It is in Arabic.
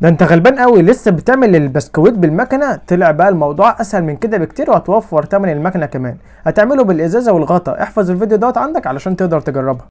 ده انت غلبان قوي لسه بتعمل البسكويت بالمكنه طلع بقى الموضوع اسهل من كده بكتير وهتوفر تمن المكنه كمان هتعمله بالازازه والغطا احفظ الفيديو دوت عندك علشان تقدر تجربها